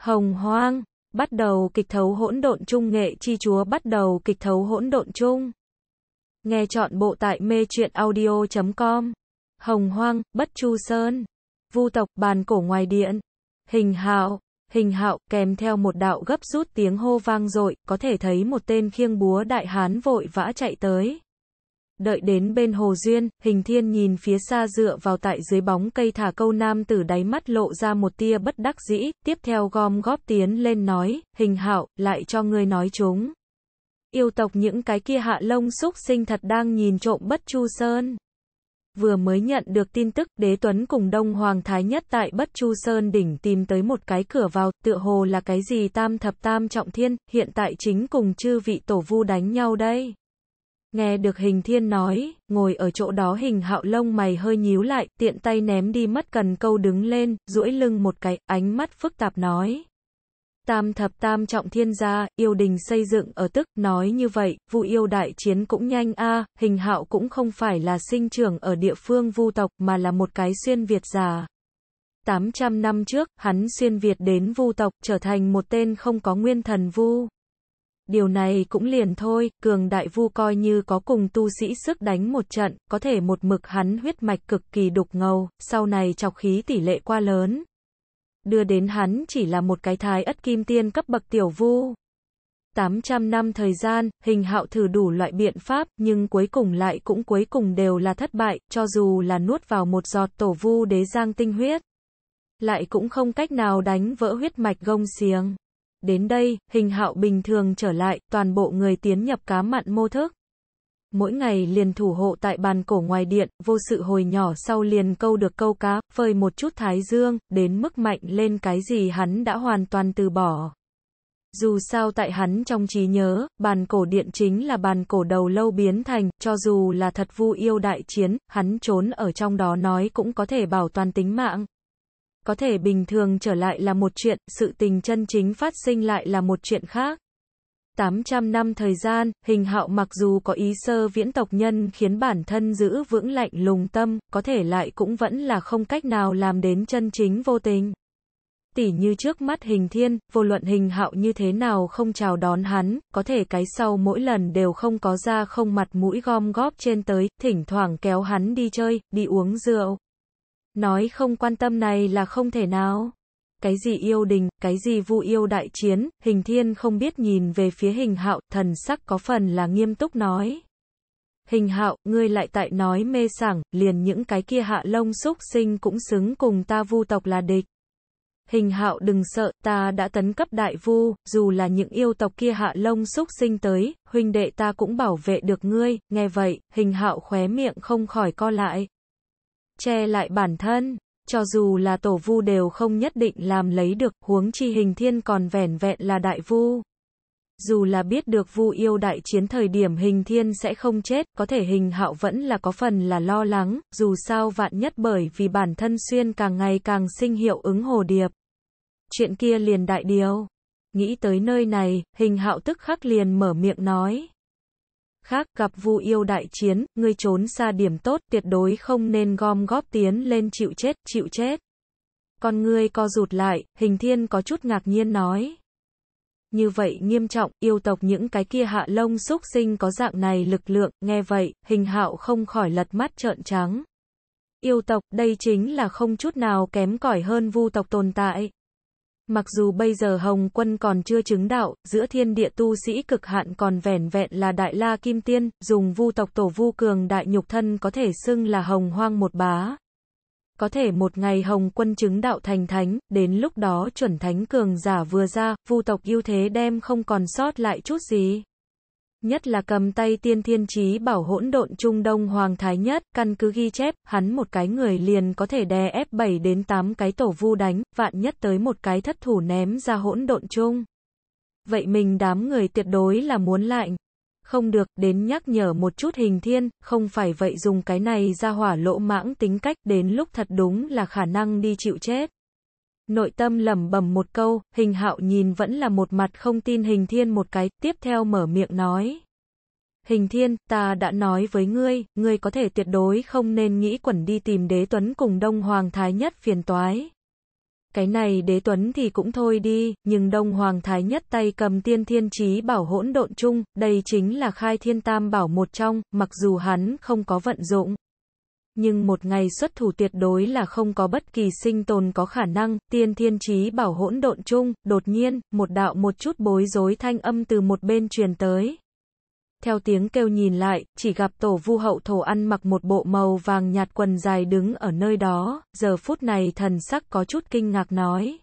Hồng hoang, bắt đầu kịch thấu hỗn độn trung nghệ chi chúa bắt đầu kịch thấu hỗn độn trung. Nghe chọn bộ tại mê truyện audio.com. Hồng hoang, bất chu sơn. Vu tộc bàn cổ ngoài điện. Hình hạo, hình hạo kèm theo một đạo gấp rút tiếng hô vang dội, có thể thấy một tên khiêng búa đại hán vội vã chạy tới. Đợi đến bên hồ duyên, hình thiên nhìn phía xa dựa vào tại dưới bóng cây thả câu nam tử đáy mắt lộ ra một tia bất đắc dĩ, tiếp theo gom góp tiến lên nói, hình hạo, lại cho ngươi nói chúng. Yêu tộc những cái kia hạ lông xúc sinh thật đang nhìn trộm bất chu sơn. Vừa mới nhận được tin tức, đế tuấn cùng Đông Hoàng Thái nhất tại Bất Chu Sơn đỉnh tìm tới một cái cửa vào, tựa hồ là cái gì tam thập tam trọng thiên, hiện tại chính cùng chư vị tổ vu đánh nhau đây. Nghe được hình thiên nói, ngồi ở chỗ đó hình hạo lông mày hơi nhíu lại, tiện tay ném đi mất cần câu đứng lên, duỗi lưng một cái, ánh mắt phức tạp nói. Tam thập tam trọng thiên gia, yêu đình xây dựng ở tức, nói như vậy, vu yêu đại chiến cũng nhanh a hình hạo cũng không phải là sinh trưởng ở địa phương vu tộc mà là một cái xuyên Việt già. 800 năm trước, hắn xuyên Việt đến vu tộc, trở thành một tên không có nguyên thần vu. Điều này cũng liền thôi, cường đại vu coi như có cùng tu sĩ sức đánh một trận, có thể một mực hắn huyết mạch cực kỳ đục ngầu, sau này chọc khí tỷ lệ qua lớn. Đưa đến hắn chỉ là một cái thái ất kim tiên cấp bậc tiểu vu. 800 năm thời gian, hình hạo thử đủ loại biện pháp, nhưng cuối cùng lại cũng cuối cùng đều là thất bại, cho dù là nuốt vào một giọt tổ vu đế giang tinh huyết. Lại cũng không cách nào đánh vỡ huyết mạch gông xiềng. Đến đây, hình hạo bình thường trở lại, toàn bộ người tiến nhập cá mặn mô thức. Mỗi ngày liền thủ hộ tại bàn cổ ngoài điện, vô sự hồi nhỏ sau liền câu được câu cá, phơi một chút thái dương, đến mức mạnh lên cái gì hắn đã hoàn toàn từ bỏ. Dù sao tại hắn trong trí nhớ, bàn cổ điện chính là bàn cổ đầu lâu biến thành, cho dù là thật vu yêu đại chiến, hắn trốn ở trong đó nói cũng có thể bảo toàn tính mạng. Có thể bình thường trở lại là một chuyện, sự tình chân chính phát sinh lại là một chuyện khác. 800 năm thời gian, hình hạo mặc dù có ý sơ viễn tộc nhân khiến bản thân giữ vững lạnh lùng tâm, có thể lại cũng vẫn là không cách nào làm đến chân chính vô tình. Tỉ như trước mắt hình thiên, vô luận hình hạo như thế nào không chào đón hắn, có thể cái sau mỗi lần đều không có ra không mặt mũi gom góp trên tới, thỉnh thoảng kéo hắn đi chơi, đi uống rượu. Nói không quan tâm này là không thể nào. Cái gì yêu đình, cái gì vu yêu đại chiến, hình thiên không biết nhìn về phía hình hạo, thần sắc có phần là nghiêm túc nói. Hình hạo, ngươi lại tại nói mê sảng, liền những cái kia hạ lông xúc sinh cũng xứng cùng ta vu tộc là địch. Hình hạo đừng sợ, ta đã tấn cấp đại vu, dù là những yêu tộc kia hạ lông xúc sinh tới, huynh đệ ta cũng bảo vệ được ngươi, nghe vậy, hình hạo khóe miệng không khỏi co lại, che lại bản thân. Cho dù là tổ vu đều không nhất định làm lấy được, huống chi hình thiên còn vẻn vẹn là đại vu. Dù là biết được vu yêu đại chiến thời điểm hình thiên sẽ không chết, có thể hình hạo vẫn là có phần là lo lắng, dù sao vạn nhất bởi vì bản thân xuyên càng ngày càng sinh hiệu ứng hồ điệp. Chuyện kia liền đại điều. Nghĩ tới nơi này, hình hạo tức khắc liền mở miệng nói khác, gặp Vu Yêu đại chiến, ngươi trốn xa điểm tốt, tuyệt đối không nên gom góp tiến lên chịu chết, chịu chết. Con ngươi co rụt lại, Hình Thiên có chút ngạc nhiên nói. Như vậy nghiêm trọng, yêu tộc những cái kia hạ lông xúc sinh có dạng này lực lượng, nghe vậy, hình hạo không khỏi lật mắt trợn trắng. Yêu tộc, đây chính là không chút nào kém cỏi hơn vu tộc tồn tại. Mặc dù bây giờ Hồng Quân còn chưa chứng đạo, giữa thiên địa tu sĩ cực hạn còn vẻn vẹn là Đại La Kim Tiên, dùng vu tộc tổ vu cường đại nhục thân có thể xưng là Hồng Hoang một bá. Có thể một ngày Hồng Quân chứng đạo thành thánh, đến lúc đó chuẩn thánh cường giả vừa ra, vu tộc ưu thế đem không còn sót lại chút gì nhất là cầm tay tiên thiên trí bảo hỗn độn Trung Đông Hoàng Thái Nhất, căn cứ ghi chép, hắn một cái người liền có thể đè ép 7 đến 8 cái tổ vu đánh, vạn nhất tới một cái thất thủ ném ra hỗn độn Trung. Vậy mình đám người tuyệt đối là muốn lạnh. Không được, đến nhắc nhở một chút hình thiên, không phải vậy dùng cái này ra hỏa lỗ mãng tính cách, đến lúc thật đúng là khả năng đi chịu chết nội tâm lẩm bẩm một câu, hình hạo nhìn vẫn là một mặt không tin hình thiên một cái, tiếp theo mở miệng nói. Hình thiên, ta đã nói với ngươi, ngươi có thể tuyệt đối không nên nghĩ quẩn đi tìm đế tuấn cùng Đông Hoàng Thái Nhất phiền toái. Cái này đế tuấn thì cũng thôi đi, nhưng Đông Hoàng Thái Nhất tay cầm tiên thiên trí bảo hỗn độn chung, đây chính là khai thiên tam bảo một trong, mặc dù hắn không có vận dụng nhưng một ngày xuất thủ tuyệt đối là không có bất kỳ sinh tồn có khả năng, tiên thiên trí bảo hỗn độn chung, đột nhiên, một đạo một chút bối rối thanh âm từ một bên truyền tới. Theo tiếng kêu nhìn lại, chỉ gặp tổ vu hậu thổ ăn mặc một bộ màu vàng nhạt quần dài đứng ở nơi đó, giờ phút này thần sắc có chút kinh ngạc nói.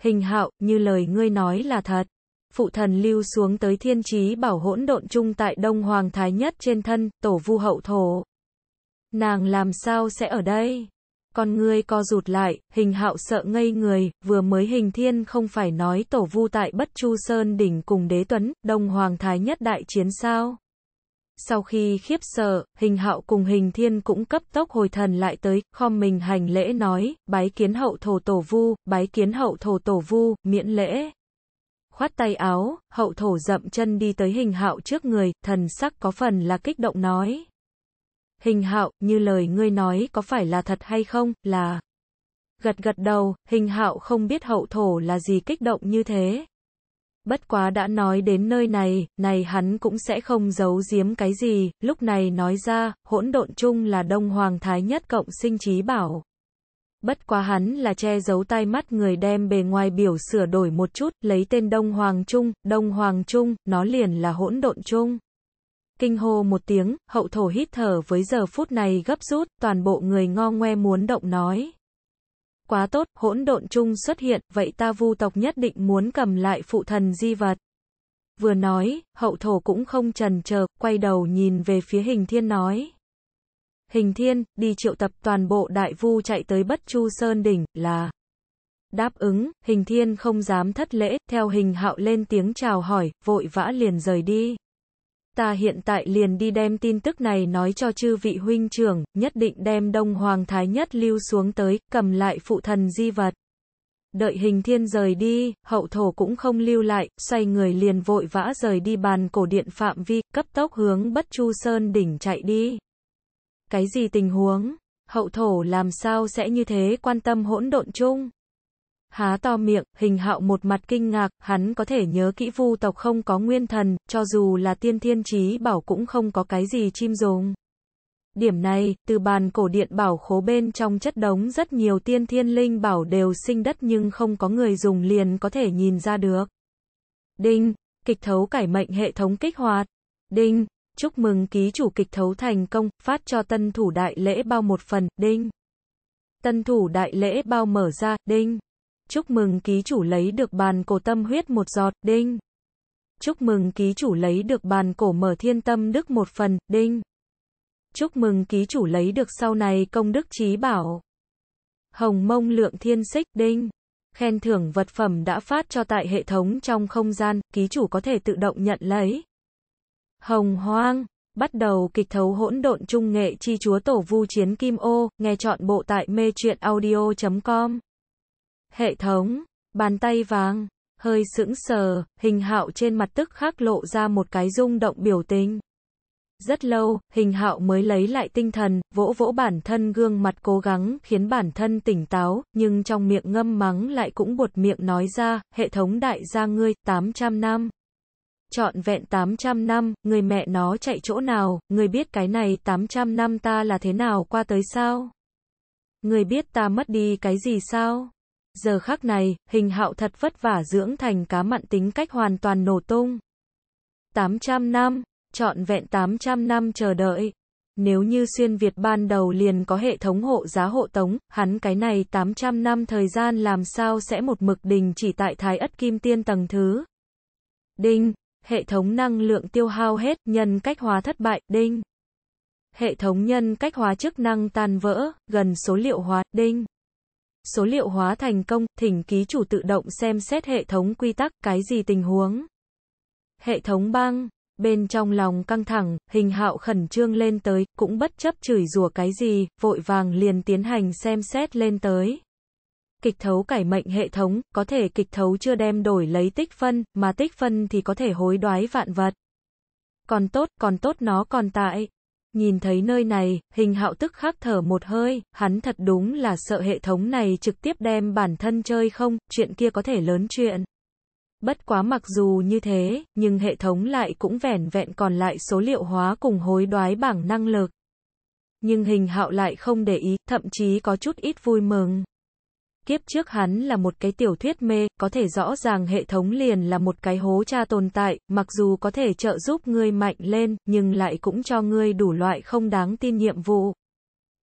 Hình hạo, như lời ngươi nói là thật. Phụ thần lưu xuống tới thiên trí bảo hỗn độn chung tại Đông Hoàng Thái Nhất trên thân, tổ vu hậu thổ. Nàng làm sao sẽ ở đây? Con ngươi co rụt lại, hình hạo sợ ngây người, vừa mới hình thiên không phải nói tổ vu tại Bất Chu Sơn đỉnh cùng đế tuấn, đông hoàng thái nhất đại chiến sao? Sau khi khiếp sợ, hình hạo cùng hình thiên cũng cấp tốc hồi thần lại tới, khom mình hành lễ nói, bái kiến hậu thổ tổ vu, bái kiến hậu thổ tổ vu, miễn lễ. Khoát tay áo, hậu thổ dậm chân đi tới hình hạo trước người, thần sắc có phần là kích động nói. Hình hạo, như lời ngươi nói có phải là thật hay không, là... Gật gật đầu, hình hạo không biết hậu thổ là gì kích động như thế. Bất quá đã nói đến nơi này, này hắn cũng sẽ không giấu giếm cái gì, lúc này nói ra, hỗn độn chung là đông hoàng thái nhất cộng sinh trí bảo. Bất quá hắn là che giấu tai mắt người đem bề ngoài biểu sửa đổi một chút, lấy tên Đông Hoàng Trung, Đông Hoàng Trung, nó liền là hỗn độn Trung kinh hô một tiếng, hậu thổ hít thở với giờ phút này gấp rút, toàn bộ người ngo ngoe muốn động nói. Quá tốt, hỗn độn chung xuất hiện, vậy ta vu tộc nhất định muốn cầm lại phụ thần di vật. Vừa nói, hậu thổ cũng không trần chờ, quay đầu nhìn về phía hình thiên nói. Hình thiên, đi triệu tập toàn bộ đại vu chạy tới bất chu sơn đỉnh, là... Đáp ứng, hình thiên không dám thất lễ, theo hình hạo lên tiếng chào hỏi, vội vã liền rời đi ta hiện tại liền đi đem tin tức này nói cho chư vị huynh trưởng, nhất định đem Đông Hoàng Thái Nhất lưu xuống tới, cầm lại phụ thần di vật. Đợi hình thiên rời đi, hậu thổ cũng không lưu lại, xoay người liền vội vã rời đi bàn cổ điện phạm vi, cấp tốc hướng bất chu sơn đỉnh chạy đi. Cái gì tình huống? Hậu thổ làm sao sẽ như thế quan tâm hỗn độn chung? há to miệng, hình hạo một mặt kinh ngạc, hắn có thể nhớ kỹ vu tộc không có nguyên thần, cho dù là tiên thiên trí bảo cũng không có cái gì chim rồng. Điểm này, từ bàn cổ điện bảo khố bên trong chất đống rất nhiều tiên thiên linh bảo đều sinh đất nhưng không có người dùng liền có thể nhìn ra được. Đinh, kịch thấu cải mệnh hệ thống kích hoạt. Đinh, chúc mừng ký chủ kịch thấu thành công, phát cho tân thủ đại lễ bao một phần, đinh. Tân thủ đại lễ bao mở ra, đinh. Chúc mừng ký chủ lấy được bàn cổ tâm huyết một giọt, đinh. Chúc mừng ký chủ lấy được bàn cổ mở thiên tâm đức một phần, đinh. Chúc mừng ký chủ lấy được sau này công đức trí bảo. Hồng mông lượng thiên xích, đinh. Khen thưởng vật phẩm đã phát cho tại hệ thống trong không gian, ký chủ có thể tự động nhận lấy. Hồng hoang, bắt đầu kịch thấu hỗn độn trung nghệ chi chúa tổ vu chiến kim ô, nghe chọn bộ tại mê truyện audio.com. Hệ thống, bàn tay vàng, hơi sững sờ, hình hạo trên mặt tức khắc lộ ra một cái rung động biểu tình. Rất lâu, hình hạo mới lấy lại tinh thần, vỗ vỗ bản thân gương mặt cố gắng khiến bản thân tỉnh táo, nhưng trong miệng ngâm mắng lại cũng buột miệng nói ra, hệ thống đại gia ngươi, 800 năm. Chọn vẹn 800 năm, người mẹ nó chạy chỗ nào, người biết cái này 800 năm ta là thế nào qua tới sao? Người biết ta mất đi cái gì sao? Giờ khắc này, hình hạo thật vất vả dưỡng thành cá mặn tính cách hoàn toàn nổ tung. 800 năm, trọn vẹn 800 năm chờ đợi. Nếu như xuyên Việt ban đầu liền có hệ thống hộ giá hộ tống, hắn cái này 800 năm thời gian làm sao sẽ một mực đình chỉ tại thái ất kim tiên tầng thứ. Đinh, hệ thống năng lượng tiêu hao hết, nhân cách hóa thất bại, đinh. Hệ thống nhân cách hóa chức năng tan vỡ, gần số liệu hóa, đinh. Số liệu hóa thành công, thỉnh ký chủ tự động xem xét hệ thống quy tắc, cái gì tình huống. Hệ thống băng bên trong lòng căng thẳng, hình hạo khẩn trương lên tới, cũng bất chấp chửi rủa cái gì, vội vàng liền tiến hành xem xét lên tới. Kịch thấu cải mệnh hệ thống, có thể kịch thấu chưa đem đổi lấy tích phân, mà tích phân thì có thể hối đoái vạn vật. Còn tốt, còn tốt nó còn tại, Nhìn thấy nơi này, hình hạo tức khắc thở một hơi, hắn thật đúng là sợ hệ thống này trực tiếp đem bản thân chơi không, chuyện kia có thể lớn chuyện. Bất quá mặc dù như thế, nhưng hệ thống lại cũng vẻn vẹn còn lại số liệu hóa cùng hối đoái bảng năng lực. Nhưng hình hạo lại không để ý, thậm chí có chút ít vui mừng. Kiếp trước hắn là một cái tiểu thuyết mê, có thể rõ ràng hệ thống liền là một cái hố cha tồn tại, mặc dù có thể trợ giúp ngươi mạnh lên, nhưng lại cũng cho ngươi đủ loại không đáng tin nhiệm vụ.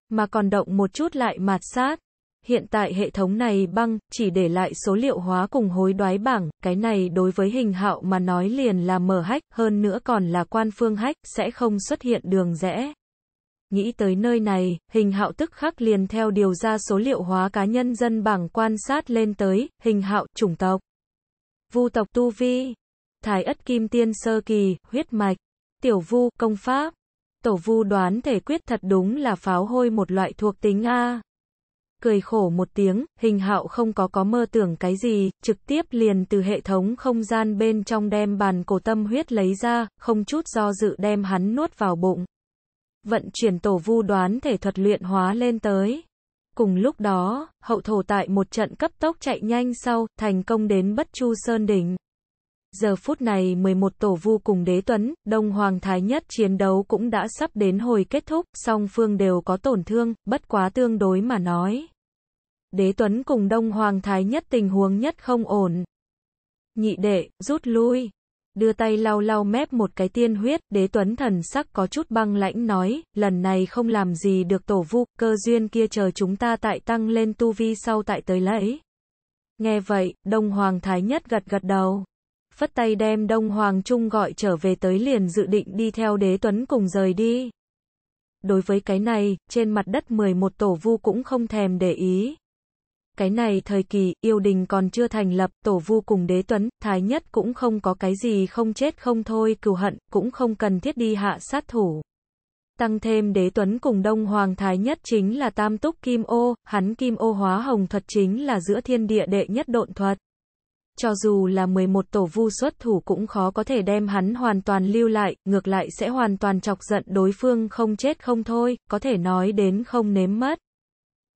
Mà còn động một chút lại mạt sát. Hiện tại hệ thống này băng, chỉ để lại số liệu hóa cùng hối đoái bảng, cái này đối với hình hạo mà nói liền là mở hách, hơn nữa còn là quan phương hách, sẽ không xuất hiện đường rẽ. Nghĩ tới nơi này, hình hạo tức khắc liền theo điều ra số liệu hóa cá nhân dân bảng quan sát lên tới, hình hạo, chủng tộc, vu tộc tu vi, thái ất kim tiên sơ kỳ, huyết mạch, tiểu vu, công pháp. Tổ vu đoán thể quyết thật đúng là pháo hôi một loại thuộc tính A. Cười khổ một tiếng, hình hạo không có có mơ tưởng cái gì, trực tiếp liền từ hệ thống không gian bên trong đem bàn cổ tâm huyết lấy ra, không chút do dự đem hắn nuốt vào bụng vận chuyển tổ vu đoán thể thuật luyện hóa lên tới. Cùng lúc đó, hậu thổ tại một trận cấp tốc chạy nhanh sau, thành công đến Bất Chu Sơn Đỉnh. Giờ phút này 11 tổ vu cùng đế tuấn, Đông Hoàng Thái Nhất chiến đấu cũng đã sắp đến hồi kết thúc, song phương đều có tổn thương, bất quá tương đối mà nói. Đế tuấn cùng Đông Hoàng Thái Nhất tình huống nhất không ổn. Nhị đệ, rút lui, đưa tay lau lau mép một cái tiên huyết, đế tuấn thần sắc có chút băng lãnh nói, lần này không làm gì được tổ vu, cơ duyên kia chờ chúng ta tại tăng lên tu vi sau tại tới lấy. Nghe vậy, Đông Hoàng Thái Nhất gật gật đầu. Phất tay đem Đông Hoàng Trung gọi trở về tới liền dự định đi theo đế tuấn cùng rời đi. Đối với cái này, trên mặt đất 11 tổ vu cũng không thèm để ý, cái này thời kỳ, yêu đình còn chưa thành lập, tổ vu cùng đế tuấn, thái nhất cũng không có cái gì không chết không thôi, cừu hận, cũng không cần thiết đi hạ sát thủ. Tăng thêm đế tuấn cùng đông hoàng thái nhất chính là tam túc kim ô, hắn kim ô hóa hồng thuật chính là giữa thiên địa đệ nhất độn thuật. Cho dù là 11 tổ vu xuất thủ cũng khó có thể đem hắn hoàn toàn lưu lại, ngược lại sẽ hoàn toàn chọc giận đối phương không chết không thôi, có thể nói đến không nếm mất.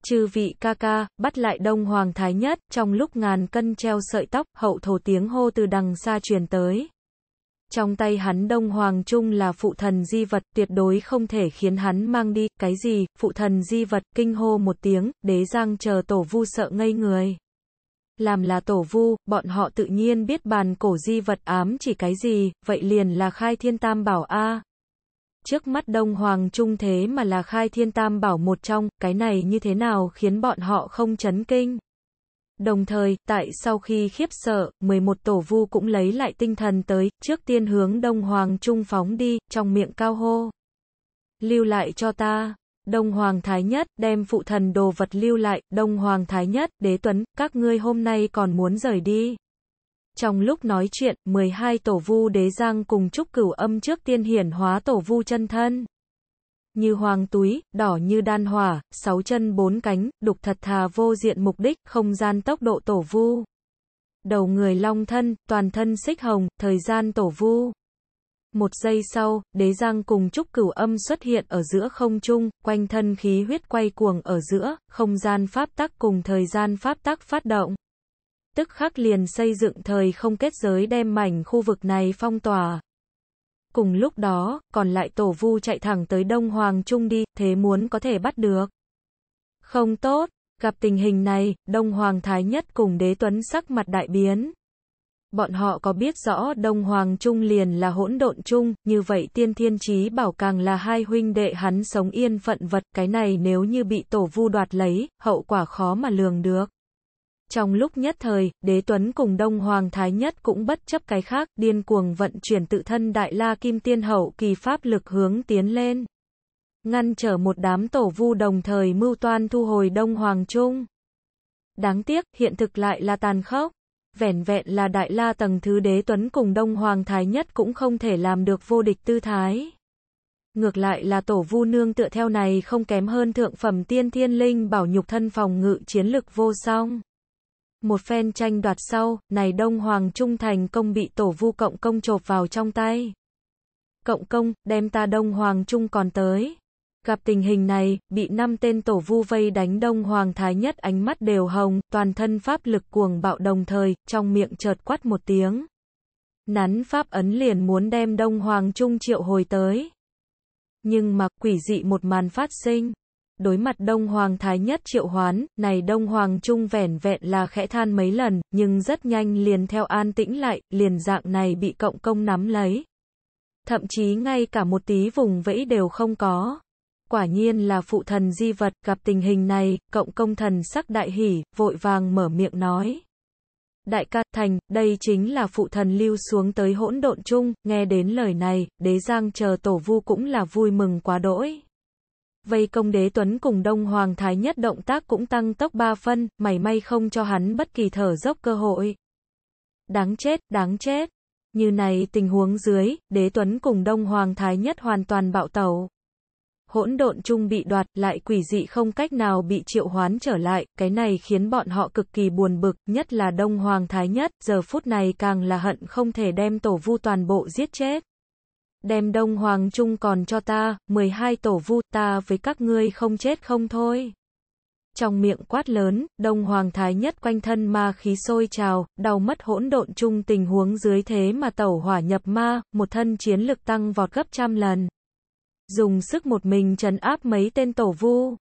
Trừ vị ca ca, bắt lại Đông Hoàng Thái Nhất, trong lúc ngàn cân treo sợi tóc, hậu thổ tiếng hô từ đằng xa truyền tới. Trong tay hắn Đông Hoàng Trung là phụ thần di vật, tuyệt đối không thể khiến hắn mang đi, cái gì, phụ thần di vật, kinh hô một tiếng, đế giang chờ tổ vu sợ ngây người. Làm là tổ vu, bọn họ tự nhiên biết bàn cổ di vật ám chỉ cái gì, vậy liền là khai thiên tam bảo A trước mắt Đông Hoàng Trung thế mà là khai thiên tam bảo một trong, cái này như thế nào khiến bọn họ không chấn kinh. Đồng thời, tại sau khi khiếp sợ, 11 tổ vu cũng lấy lại tinh thần tới, trước tiên hướng Đông Hoàng Trung phóng đi, trong miệng cao hô. Lưu lại cho ta, Đông Hoàng Thái Nhất, đem phụ thần đồ vật lưu lại, Đông Hoàng Thái Nhất, đế tuấn, các ngươi hôm nay còn muốn rời đi. Trong lúc nói chuyện, 12 tổ vu đế giang cùng trúc cửu âm trước tiên hiển hóa tổ vu chân thân. Như hoàng túi, đỏ như đan hỏa, sáu chân bốn cánh, đục thật thà vô diện mục đích, không gian tốc độ tổ vu. Đầu người long thân, toàn thân xích hồng, thời gian tổ vu. Một giây sau, đế giang cùng trúc cửu âm xuất hiện ở giữa không trung, quanh thân khí huyết quay cuồng ở giữa, không gian pháp tắc cùng thời gian pháp tắc phát động tức khắc liền xây dựng thời không kết giới đem mảnh khu vực này phong tỏa. Cùng lúc đó, còn lại tổ vu chạy thẳng tới Đông Hoàng Trung đi, thế muốn có thể bắt được. Không tốt, gặp tình hình này, Đông Hoàng Thái Nhất cùng đế tuấn sắc mặt đại biến. Bọn họ có biết rõ Đông Hoàng Trung liền là hỗn độn trung như vậy tiên thiên trí bảo càng là hai huynh đệ hắn sống yên phận vật, cái này nếu như bị tổ vu đoạt lấy, hậu quả khó mà lường được. Trong lúc nhất thời, đế tuấn cùng Đông Hoàng Thái Nhất cũng bất chấp cái khác, điên cuồng vận chuyển tự thân Đại La Kim Tiên Hậu kỳ pháp lực hướng tiến lên. Ngăn trở một đám tổ vu đồng thời mưu toan thu hồi Đông Hoàng Trung. Đáng tiếc, hiện thực lại là tàn khốc. Vẻn vẹn là Đại La tầng thứ đế tuấn cùng Đông Hoàng Thái Nhất cũng không thể làm được vô địch tư thái. Ngược lại là tổ vu nương tựa theo này không kém hơn thượng phẩm tiên thiên linh bảo nhục thân phòng ngự chiến lực vô song. Một phen tranh đoạt sau, này Đông Hoàng Trung thành công bị tổ vu cộng công chộp vào trong tay. Cộng công, đem ta Đông Hoàng Trung còn tới. Gặp tình hình này, bị năm tên tổ vu vây đánh Đông Hoàng Thái Nhất ánh mắt đều hồng, toàn thân pháp lực cuồng bạo đồng thời, trong miệng chợt quát một tiếng. Nắn pháp ấn liền muốn đem Đông Hoàng Trung triệu hồi tới. Nhưng mà quỷ dị một màn phát sinh đối mặt Đông Hoàng Thái Nhất triệu hoán, này Đông Hoàng Trung vẻn vẹn là khẽ than mấy lần, nhưng rất nhanh liền theo an tĩnh lại, liền dạng này bị cộng công nắm lấy. Thậm chí ngay cả một tí vùng vẫy đều không có. Quả nhiên là phụ thần di vật, gặp tình hình này, cộng công thần sắc đại hỉ, vội vàng mở miệng nói. Đại ca Thành, đây chính là phụ thần lưu xuống tới hỗn độn chung, nghe đến lời này, đế giang chờ tổ vu cũng là vui mừng quá đỗi vây công đế tuấn cùng đông hoàng thái nhất động tác cũng tăng tốc ba phân, mảy may không cho hắn bất kỳ thở dốc cơ hội. Đáng chết, đáng chết. Như này tình huống dưới, đế tuấn cùng đông hoàng thái nhất hoàn toàn bạo tàu. Hỗn độn chung bị đoạt, lại quỷ dị không cách nào bị triệu hoán trở lại, cái này khiến bọn họ cực kỳ buồn bực, nhất là đông hoàng thái nhất, giờ phút này càng là hận không thể đem tổ vu toàn bộ giết chết đem Đông Hoàng Trung còn cho ta, 12 tổ vu ta với các ngươi không chết không thôi. Trong miệng quát lớn, Đông Hoàng Thái nhất quanh thân ma khí sôi trào, đau mất hỗn độn chung tình huống dưới thế mà tẩu hỏa nhập ma, một thân chiến lực tăng vọt gấp trăm lần. Dùng sức một mình trấn áp mấy tên tổ vu.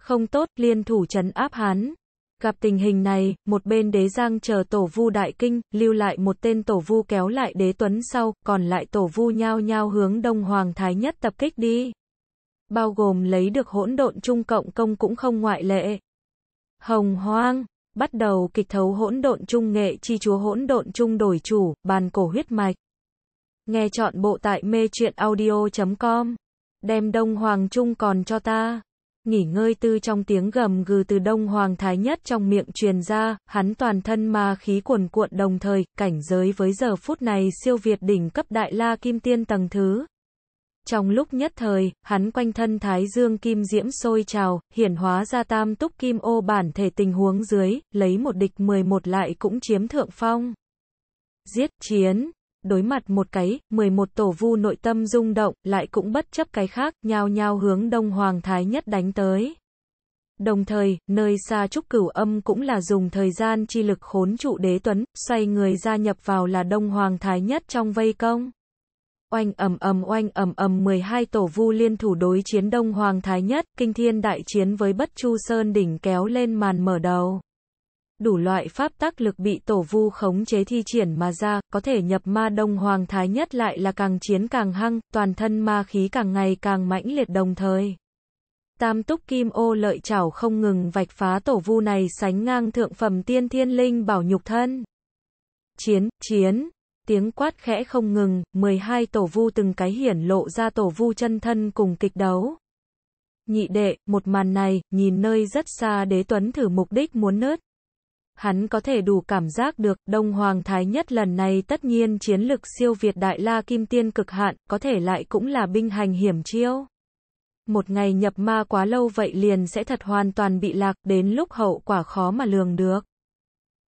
Không tốt, liên thủ trấn áp hắn. Gặp tình hình này, một bên đế giang chờ tổ vu đại kinh, lưu lại một tên tổ vu kéo lại đế tuấn sau, còn lại tổ vu nhao nhao hướng đông hoàng thái nhất tập kích đi. Bao gồm lấy được hỗn độn trung cộng công cũng không ngoại lệ. Hồng hoang, bắt đầu kịch thấu hỗn độn trung nghệ chi chúa hỗn độn trung đổi chủ, bàn cổ huyết mạch. Nghe chọn bộ tại mê truyện audio.com. Đem đông hoàng trung còn cho ta. Nghỉ ngơi tư trong tiếng gầm gừ từ Đông Hoàng Thái Nhất trong miệng truyền ra, hắn toàn thân ma khí cuồn cuộn đồng thời, cảnh giới với giờ phút này siêu việt đỉnh cấp đại la kim tiên tầng thứ. Trong lúc nhất thời, hắn quanh thân thái dương kim diễm sôi trào, hiển hóa ra tam túc kim ô bản thể tình huống dưới, lấy một địch 11 lại cũng chiếm thượng phong. Giết chiến đối mặt một cái, 11 tổ vu nội tâm rung động, lại cũng bất chấp cái khác, nhao nhao hướng Đông Hoàng Thái Nhất đánh tới. Đồng thời, nơi xa trúc cửu âm cũng là dùng thời gian chi lực khốn trụ đế tuấn, xoay người gia nhập vào là Đông Hoàng Thái Nhất trong vây công. Oanh ầm ầm oanh ầm ầm 12 tổ vu liên thủ đối chiến Đông Hoàng Thái Nhất, kinh thiên đại chiến với Bất Chu Sơn đỉnh kéo lên màn mở đầu đủ loại pháp tác lực bị tổ vu khống chế thi triển mà ra, có thể nhập ma đông hoàng thái nhất lại là càng chiến càng hăng, toàn thân ma khí càng ngày càng mãnh liệt đồng thời. Tam túc kim ô lợi chảo không ngừng vạch phá tổ vu này sánh ngang thượng phẩm tiên thiên linh bảo nhục thân. Chiến, chiến, tiếng quát khẽ không ngừng, 12 tổ vu từng cái hiển lộ ra tổ vu chân thân cùng kịch đấu. Nhị đệ, một màn này, nhìn nơi rất xa đế tuấn thử mục đích muốn nớt hắn có thể đủ cảm giác được, Đông Hoàng Thái Nhất lần này tất nhiên chiến lực siêu việt Đại La Kim Tiên cực hạn, có thể lại cũng là binh hành hiểm chiêu. Một ngày nhập ma quá lâu vậy liền sẽ thật hoàn toàn bị lạc, đến lúc hậu quả khó mà lường được.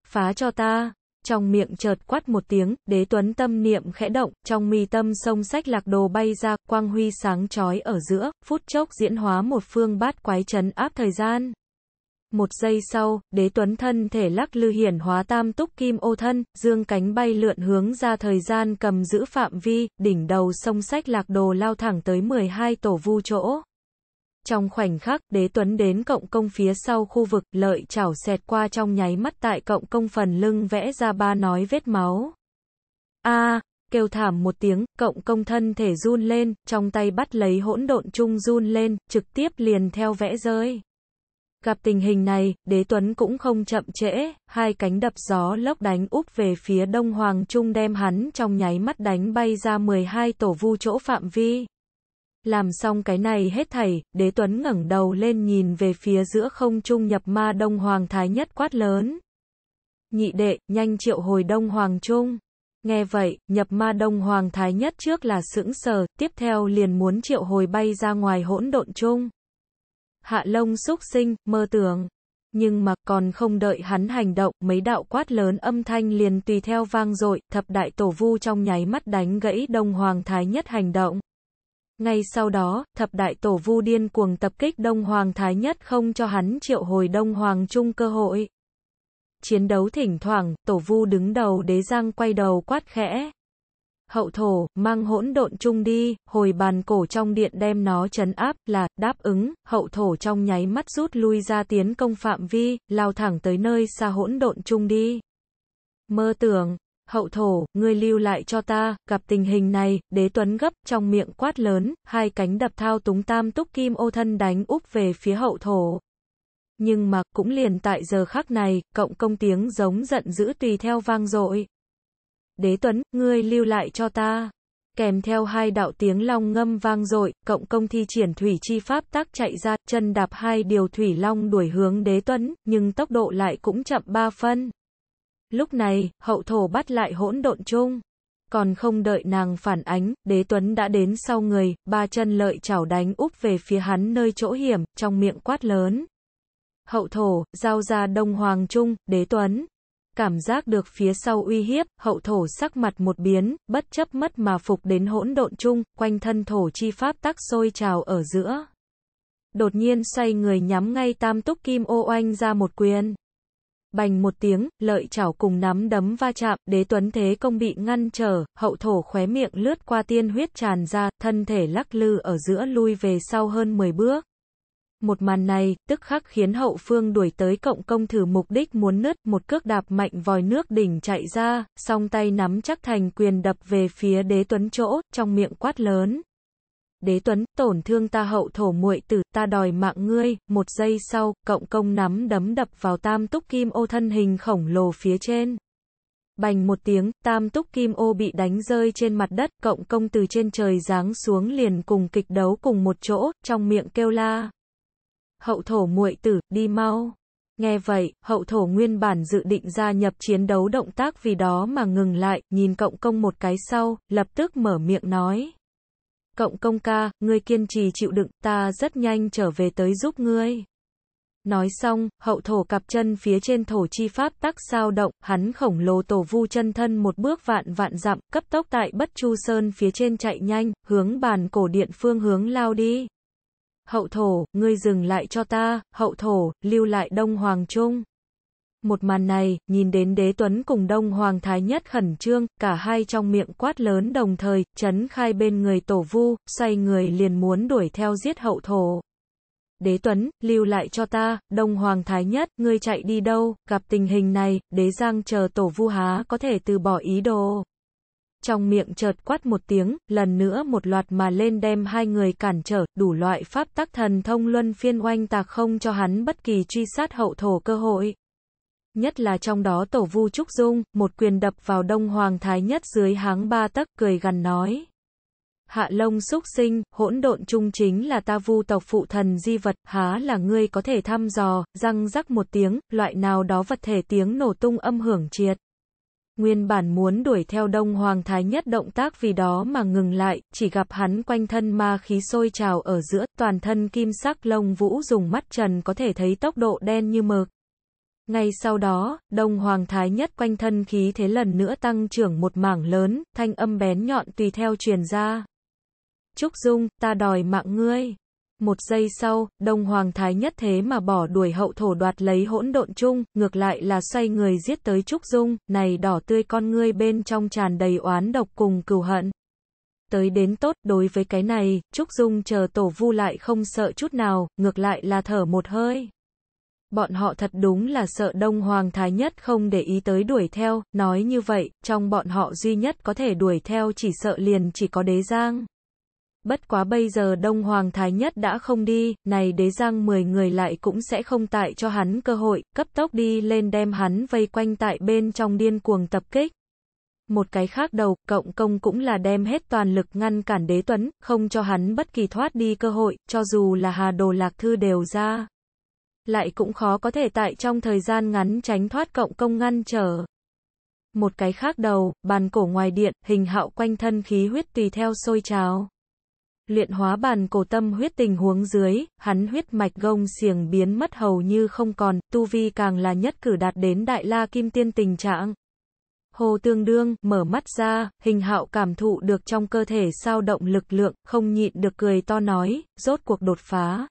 Phá cho ta, trong miệng chợt quát một tiếng, đế tuấn tâm niệm khẽ động, trong mi tâm sông sách lạc đồ bay ra, quang huy sáng chói ở giữa, phút chốc diễn hóa một phương bát quái trấn áp thời gian một giây sau, đế tuấn thân thể lắc lư hiển hóa tam túc kim ô thân, dương cánh bay lượn hướng ra thời gian cầm giữ phạm vi, đỉnh đầu sông sách lạc đồ lao thẳng tới 12 tổ vu chỗ. Trong khoảnh khắc, đế tuấn đến cộng công phía sau khu vực, lợi chảo xẹt qua trong nháy mắt tại cộng công phần lưng vẽ ra ba nói vết máu. a kêu thảm một tiếng, cộng công thân thể run lên, trong tay bắt lấy hỗn độn chung run lên, trực tiếp liền theo vẽ rơi. Gặp tình hình này, đế tuấn cũng không chậm trễ, hai cánh đập gió lốc đánh úp về phía đông hoàng trung đem hắn trong nháy mắt đánh bay ra 12 tổ vu chỗ phạm vi. Làm xong cái này hết thảy, đế tuấn ngẩng đầu lên nhìn về phía giữa không trung nhập ma đông hoàng thái nhất quát lớn. Nhị đệ, nhanh triệu hồi đông hoàng trung. Nghe vậy, nhập ma đông hoàng thái nhất trước là sững sờ, tiếp theo liền muốn triệu hồi bay ra ngoài hỗn độn trung. Hạ lông xúc sinh, mơ tưởng. Nhưng mà còn không đợi hắn hành động, mấy đạo quát lớn âm thanh liền tùy theo vang dội, thập đại tổ vu trong nháy mắt đánh gãy Đông Hoàng Thái Nhất hành động. Ngay sau đó, thập đại tổ vu điên cuồng tập kích Đông Hoàng Thái Nhất không cho hắn triệu hồi Đông Hoàng Trung cơ hội. Chiến đấu thỉnh thoảng, tổ vu đứng đầu đế giang quay đầu quát khẽ, hậu thổ, mang hỗn độn chung đi, hồi bàn cổ trong điện đem nó chấn áp, là, đáp ứng, hậu thổ trong nháy mắt rút lui ra tiến công phạm vi, lao thẳng tới nơi xa hỗn độn chung đi. Mơ tưởng, hậu thổ, ngươi lưu lại cho ta, gặp tình hình này, đế tuấn gấp, trong miệng quát lớn, hai cánh đập thao túng tam túc kim ô thân đánh úp về phía hậu thổ. Nhưng mà, cũng liền tại giờ khắc này, cộng công tiếng giống giận dữ tùy theo vang dội. Đế Tuấn, ngươi lưu lại cho ta. Kèm theo hai đạo tiếng long ngâm vang dội, cộng công thi triển thủy chi pháp tác chạy ra, chân đạp hai điều thủy long đuổi hướng đế tuấn, nhưng tốc độ lại cũng chậm ba phân. Lúc này, hậu thổ bắt lại hỗn độn chung. Còn không đợi nàng phản ánh, đế tuấn đã đến sau người, ba chân lợi chảo đánh úp về phía hắn nơi chỗ hiểm, trong miệng quát lớn. Hậu thổ, giao ra đông hoàng trung, đế tuấn cảm giác được phía sau uy hiếp, hậu thổ sắc mặt một biến, bất chấp mất mà phục đến hỗn độn chung, quanh thân thổ chi pháp tắc sôi trào ở giữa. Đột nhiên xoay người nhắm ngay tam túc kim ô oanh ra một quyền. Bành một tiếng, lợi chảo cùng nắm đấm va chạm, đế tuấn thế công bị ngăn trở, hậu thổ khóe miệng lướt qua tiên huyết tràn ra, thân thể lắc lư ở giữa lui về sau hơn 10 bước. Một màn này, tức khắc khiến hậu phương đuổi tới cộng công thử mục đích muốn nứt, một cước đạp mạnh vòi nước đỉnh chạy ra, song tay nắm chắc thành quyền đập về phía đế tuấn chỗ, trong miệng quát lớn. Đế tuấn, tổn thương ta hậu thổ muội tử, ta đòi mạng ngươi, một giây sau, cộng công nắm đấm đập vào tam túc kim ô thân hình khổng lồ phía trên. Bành một tiếng, tam túc kim ô bị đánh rơi trên mặt đất, cộng công từ trên trời giáng xuống liền cùng kịch đấu cùng một chỗ, trong miệng kêu la hậu thổ muội tử, đi mau. Nghe vậy, hậu thổ nguyên bản dự định gia nhập chiến đấu động tác vì đó mà ngừng lại, nhìn cộng công một cái sau, lập tức mở miệng nói. Cộng công ca, ngươi kiên trì chịu đựng, ta rất nhanh trở về tới giúp ngươi. Nói xong, hậu thổ cặp chân phía trên thổ chi pháp tắc sao động, hắn khổng lồ tổ vu chân thân một bước vạn vạn dặm, cấp tốc tại bất chu sơn phía trên chạy nhanh, hướng bàn cổ điện phương hướng lao đi. Hậu thổ, ngươi dừng lại cho ta, hậu thổ, lưu lại Đông Hoàng Trung. Một màn này, nhìn đến đế tuấn cùng Đông Hoàng Thái Nhất khẩn trương, cả hai trong miệng quát lớn đồng thời, chấn khai bên người tổ vu, xoay người liền muốn đuổi theo giết hậu thổ. Đế Tuấn, lưu lại cho ta, Đông Hoàng Thái Nhất, ngươi chạy đi đâu, gặp tình hình này, đế Giang chờ tổ vu há có thể từ bỏ ý đồ trong miệng chợt quát một tiếng, lần nữa một loạt mà lên đem hai người cản trở, đủ loại pháp tắc thần thông luân phiên oanh tạc không cho hắn bất kỳ truy sát hậu thổ cơ hội. Nhất là trong đó tổ vu Trúc Dung, một quyền đập vào đông hoàng thái nhất dưới háng ba tấc cười gần nói. Hạ lông xúc sinh, hỗn độn trung chính là ta vu tộc phụ thần di vật, há là ngươi có thể thăm dò, răng rắc một tiếng, loại nào đó vật thể tiếng nổ tung âm hưởng triệt. Nguyên bản muốn đuổi theo Đông Hoàng Thái Nhất động tác vì đó mà ngừng lại, chỉ gặp hắn quanh thân ma khí sôi trào ở giữa, toàn thân kim sắc lông vũ dùng mắt trần có thể thấy tốc độ đen như mực. Ngay sau đó, Đông Hoàng Thái Nhất quanh thân khí thế lần nữa tăng trưởng một mảng lớn, thanh âm bén nhọn tùy theo truyền ra. Trúc Dung, ta đòi mạng ngươi. Một giây sau, Đông Hoàng Thái nhất thế mà bỏ đuổi hậu thổ đoạt lấy hỗn độn chung, ngược lại là xoay người giết tới Trúc Dung, này đỏ tươi con ngươi bên trong tràn đầy oán độc cùng cừu hận. Tới đến tốt, đối với cái này, Trúc Dung chờ tổ vu lại không sợ chút nào, ngược lại là thở một hơi. Bọn họ thật đúng là sợ Đông Hoàng Thái Nhất không để ý tới đuổi theo, nói như vậy, trong bọn họ duy nhất có thể đuổi theo chỉ sợ liền chỉ có đế giang. Bất quá bây giờ Đông Hoàng Thái Nhất đã không đi, này đế giang 10 người lại cũng sẽ không tại cho hắn cơ hội, cấp tốc đi lên đem hắn vây quanh tại bên trong điên cuồng tập kích. Một cái khác đầu, cộng công cũng là đem hết toàn lực ngăn cản đế tuấn, không cho hắn bất kỳ thoát đi cơ hội, cho dù là hà đồ lạc thư đều ra. Lại cũng khó có thể tại trong thời gian ngắn tránh thoát cộng công ngăn trở. Một cái khác đầu, bàn cổ ngoài điện, hình hạo quanh thân khí huyết tùy theo sôi trào. Luyện hóa bàn cổ tâm huyết tình huống dưới, hắn huyết mạch gông xiềng biến mất hầu như không còn, tu vi càng là nhất cử đạt đến đại la kim tiên tình trạng. Hồ tương đương, mở mắt ra, hình hạo cảm thụ được trong cơ thể sao động lực lượng, không nhịn được cười to nói, rốt cuộc đột phá.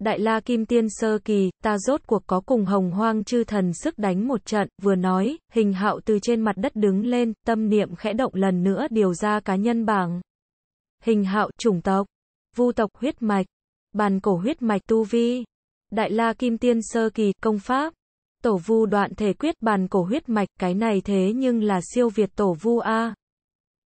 Đại la kim tiên sơ kỳ, ta rốt cuộc có cùng hồng hoang chư thần sức đánh một trận, vừa nói, hình hạo từ trên mặt đất đứng lên, tâm niệm khẽ động lần nữa điều ra cá nhân bảng hình hạo chủng tộc, vu tộc huyết mạch, bàn cổ huyết mạch tu vi, đại la kim tiên sơ kỳ công pháp, tổ vu đoạn thể quyết bàn cổ huyết mạch, cái này thế nhưng là siêu việt tổ vu a.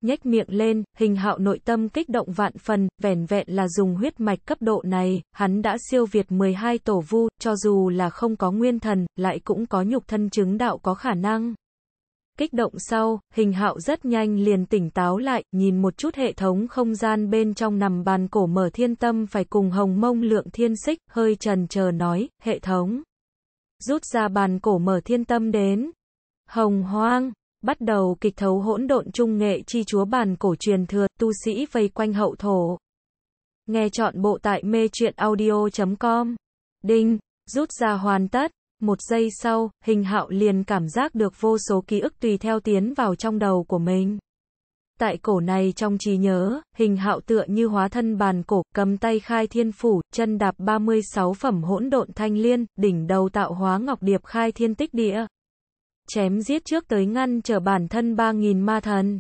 nhếch miệng lên, hình hạo nội tâm kích động vạn phần, vẻn vẹn là dùng huyết mạch cấp độ này, hắn đã siêu việt 12 tổ vu, cho dù là không có nguyên thần, lại cũng có nhục thân chứng đạo có khả năng. Kích động sau, hình hạo rất nhanh liền tỉnh táo lại, nhìn một chút hệ thống không gian bên trong nằm bàn cổ mở thiên tâm phải cùng hồng mông lượng thiên xích, hơi trần chờ nói, hệ thống. Rút ra bàn cổ mở thiên tâm đến. Hồng hoang, bắt đầu kịch thấu hỗn độn trung nghệ chi chúa bàn cổ truyền thừa, tu sĩ vây quanh hậu thổ. Nghe chọn bộ tại mê truyện audio.com. Đinh, rút ra hoàn tất. Một giây sau, hình hạo liền cảm giác được vô số ký ức tùy theo tiến vào trong đầu của mình. Tại cổ này trong trí nhớ, hình hạo tựa như hóa thân bàn cổ, cầm tay khai thiên phủ, chân đạp 36 phẩm hỗn độn thanh liên, đỉnh đầu tạo hóa ngọc điệp khai thiên tích địa. Chém giết trước tới ngăn trở bản thân 3.000 ma thần.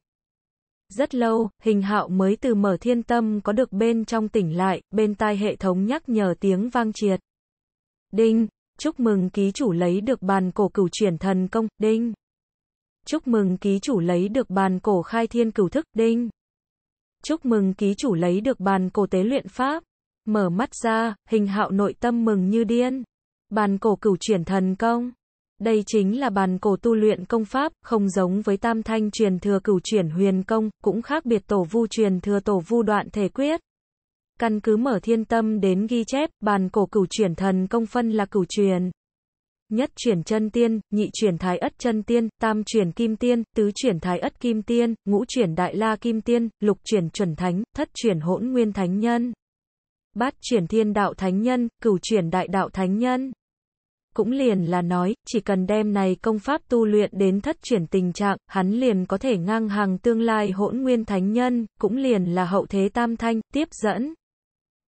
Rất lâu, hình hạo mới từ mở thiên tâm có được bên trong tỉnh lại, bên tai hệ thống nhắc nhở tiếng vang triệt. Đinh, Chúc mừng ký chủ lấy được bàn cổ cửu chuyển thần công, đinh. Chúc mừng ký chủ lấy được bàn cổ khai thiên cửu thức, đinh. Chúc mừng ký chủ lấy được bàn cổ tế luyện pháp. Mở mắt ra, hình hạo nội tâm mừng như điên. Bàn cổ cửu chuyển thần công. Đây chính là bàn cổ tu luyện công pháp, không giống với tam thanh truyền thừa cửu chuyển huyền công, cũng khác biệt tổ vu truyền thừa tổ vu đoạn thể quyết. Căn cứ mở thiên tâm đến ghi chép, bàn cổ cửu chuyển thần công phân là cửu truyền. Nhất chuyển chân tiên, nhị chuyển thái ất chân tiên, tam chuyển kim tiên, tứ chuyển thái ất kim tiên, ngũ chuyển đại la kim tiên, lục chuyển chuẩn thánh, thất chuyển hỗn nguyên thánh nhân. Bát chuyển thiên đạo thánh nhân, cửu chuyển đại đạo thánh nhân. Cũng liền là nói, chỉ cần đem này công pháp tu luyện đến thất chuyển tình trạng, hắn liền có thể ngang hàng tương lai hỗn nguyên thánh nhân, cũng liền là hậu thế tam thanh, tiếp dẫn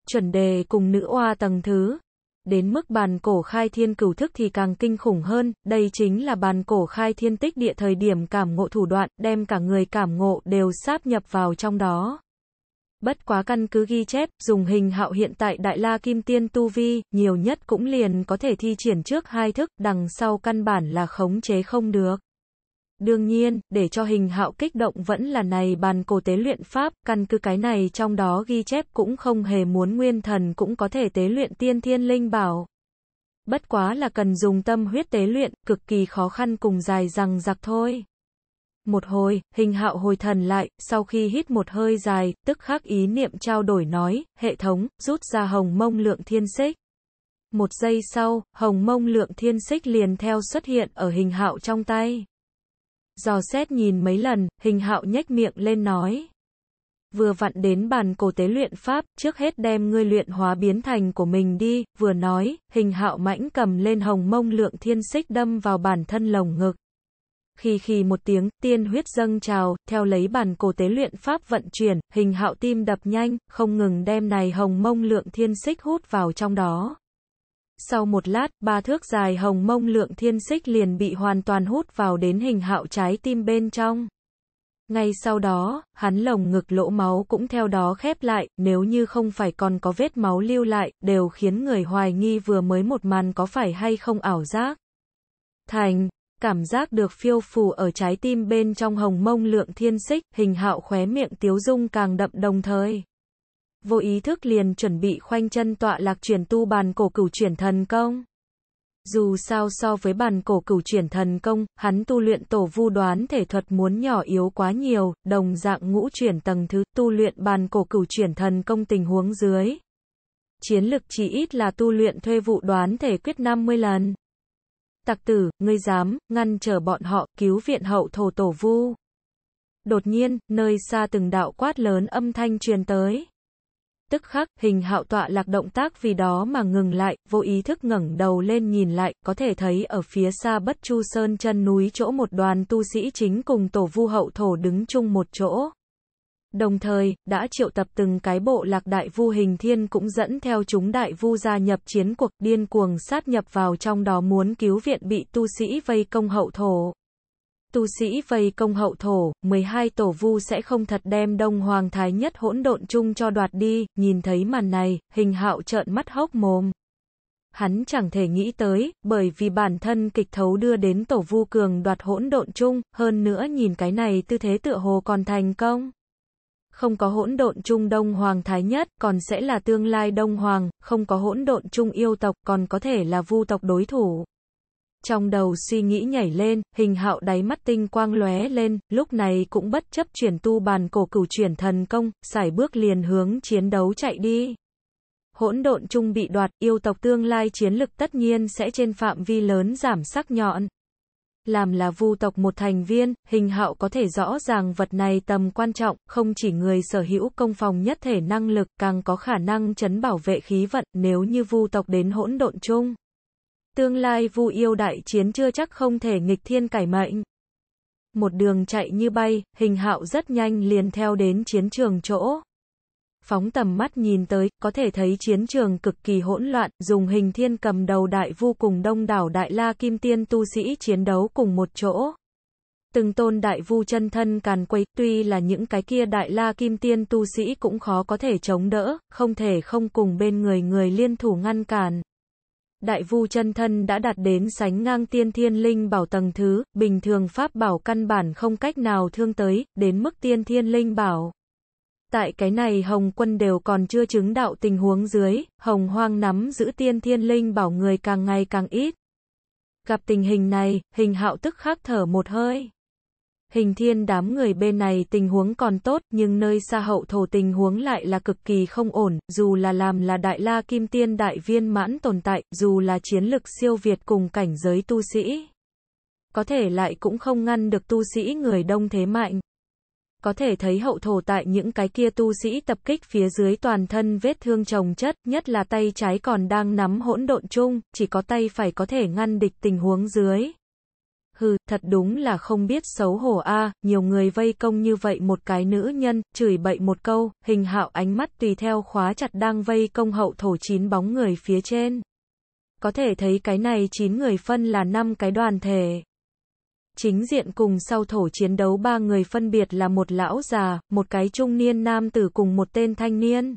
chuẩn đề cùng nữ oa tầng thứ. Đến mức bàn cổ khai thiên cửu thức thì càng kinh khủng hơn, đây chính là bàn cổ khai thiên tích địa thời điểm cảm ngộ thủ đoạn, đem cả người cảm ngộ đều sáp nhập vào trong đó. Bất quá căn cứ ghi chép, dùng hình hạo hiện tại đại la kim tiên tu vi, nhiều nhất cũng liền có thể thi triển trước hai thức, đằng sau căn bản là khống chế không được. Đương nhiên, để cho hình hạo kích động vẫn là này bàn cổ tế luyện pháp, căn cứ cái này trong đó ghi chép cũng không hề muốn nguyên thần cũng có thể tế luyện tiên thiên linh bảo. Bất quá là cần dùng tâm huyết tế luyện, cực kỳ khó khăn cùng dài rằng giặc thôi. Một hồi, hình hạo hồi thần lại, sau khi hít một hơi dài, tức khắc ý niệm trao đổi nói, hệ thống, rút ra hồng mông lượng thiên xích. Một giây sau, hồng mông lượng thiên xích liền theo xuất hiện ở hình hạo trong tay. Dò xét nhìn mấy lần, hình hạo nhếch miệng lên nói. Vừa vặn đến bàn cổ tế luyện pháp, trước hết đem ngươi luyện hóa biến thành của mình đi, vừa nói, hình hạo mãnh cầm lên hồng mông lượng thiên xích đâm vào bản thân lồng ngực. Khi khi một tiếng, tiên huyết dâng trào, theo lấy bàn cổ tế luyện pháp vận chuyển, hình hạo tim đập nhanh, không ngừng đem này hồng mông lượng thiên xích hút vào trong đó. Sau một lát, ba thước dài hồng mông lượng thiên xích liền bị hoàn toàn hút vào đến hình hạo trái tim bên trong. Ngay sau đó, hắn lồng ngực lỗ máu cũng theo đó khép lại, nếu như không phải còn có vết máu lưu lại, đều khiến người hoài nghi vừa mới một màn có phải hay không ảo giác. Thành, cảm giác được phiêu phù ở trái tim bên trong hồng mông lượng thiên xích, hình hạo khóe miệng tiếu dung càng đậm đồng thời vô ý thức liền chuẩn bị khoanh chân tọa lạc chuyển tu bàn cổ cửu chuyển thần công. Dù sao so với bàn cổ cửu chuyển thần công, hắn tu luyện tổ vu đoán thể thuật muốn nhỏ yếu quá nhiều, đồng dạng ngũ chuyển tầng thứ tu luyện bàn cổ cửu chuyển thần công tình huống dưới. Chiến lực chỉ ít là tu luyện thuê vụ đoán thể quyết 50 lần. Tặc tử, ngươi dám, ngăn trở bọn họ, cứu viện hậu thổ tổ vu. Đột nhiên, nơi xa từng đạo quát lớn âm thanh truyền tới. Tức khắc, hình hạo tọa lạc động tác vì đó mà ngừng lại, vô ý thức ngẩng đầu lên nhìn lại, có thể thấy ở phía xa bất chu sơn chân núi chỗ một đoàn tu sĩ chính cùng tổ vu hậu thổ đứng chung một chỗ. Đồng thời, đã triệu tập từng cái bộ lạc đại vu hình thiên cũng dẫn theo chúng đại vu gia nhập chiến cuộc điên cuồng sát nhập vào trong đó muốn cứu viện bị tu sĩ vây công hậu thổ tu sĩ vây công hậu thổ, 12 tổ vu sẽ không thật đem đông hoàng thái nhất hỗn độn chung cho đoạt đi, nhìn thấy màn này, hình hạo trợn mắt hốc mồm. Hắn chẳng thể nghĩ tới, bởi vì bản thân kịch thấu đưa đến tổ vu cường đoạt hỗn độn chung, hơn nữa nhìn cái này tư thế tựa hồ còn thành công không có hỗn độn chung Đông Hoàng Thái Nhất, còn sẽ là tương lai Đông Hoàng, không có hỗn độn chung yêu tộc, còn có thể là vu tộc đối thủ trong đầu suy nghĩ nhảy lên, hình hạo đáy mắt tinh quang lóe lên, lúc này cũng bất chấp chuyển tu bàn cổ cửu chuyển thần công, xài bước liền hướng chiến đấu chạy đi. Hỗn độn chung bị đoạt, yêu tộc tương lai chiến lực tất nhiên sẽ trên phạm vi lớn giảm sắc nhọn. Làm là vu tộc một thành viên, hình hạo có thể rõ ràng vật này tầm quan trọng, không chỉ người sở hữu công phòng nhất thể năng lực, càng có khả năng chấn bảo vệ khí vận nếu như vu tộc đến hỗn độn chung. Tương lai vu yêu đại chiến chưa chắc không thể nghịch thiên cải mệnh. Một đường chạy như bay, hình hạo rất nhanh liền theo đến chiến trường chỗ. Phóng tầm mắt nhìn tới, có thể thấy chiến trường cực kỳ hỗn loạn, dùng hình thiên cầm đầu đại vu cùng đông đảo đại la kim tiên tu sĩ chiến đấu cùng một chỗ từng tôn đại vu chân thân càn quấy, tuy là những cái kia đại la kim tiên tu sĩ cũng khó có thể chống đỡ, không thể không cùng bên người người liên thủ ngăn cản đại vu chân thân đã đạt đến sánh ngang tiên thiên linh bảo tầng thứ, bình thường pháp bảo căn bản không cách nào thương tới, đến mức tiên thiên linh bảo. Tại cái này Hồng quân đều còn chưa chứng đạo tình huống dưới, Hồng hoang nắm giữ tiên thiên linh bảo người càng ngày càng ít. Gặp tình hình này, hình hạo tức khắc thở một hơi. Hình thiên đám người bên này tình huống còn tốt, nhưng nơi xa hậu thổ tình huống lại là cực kỳ không ổn, dù là làm là đại la kim tiên đại viên mãn tồn tại, dù là chiến lực siêu việt cùng cảnh giới tu sĩ. Có thể lại cũng không ngăn được tu sĩ người đông thế mạnh. Có thể thấy hậu thổ tại những cái kia tu sĩ tập kích phía dưới toàn thân vết thương trồng chất, nhất là tay trái còn đang nắm hỗn độn chung, chỉ có tay phải có thể ngăn địch tình huống dưới hừ, thật đúng là không biết xấu hổ a, à, nhiều người vây công như vậy một cái nữ nhân, chửi bậy một câu, hình hạo ánh mắt tùy theo khóa chặt đang vây công hậu thổ chín bóng người phía trên. Có thể thấy cái này chín người phân là năm cái đoàn thể. Chính diện cùng sau thổ chiến đấu ba người phân biệt là một lão già, một cái trung niên nam tử cùng một tên thanh niên.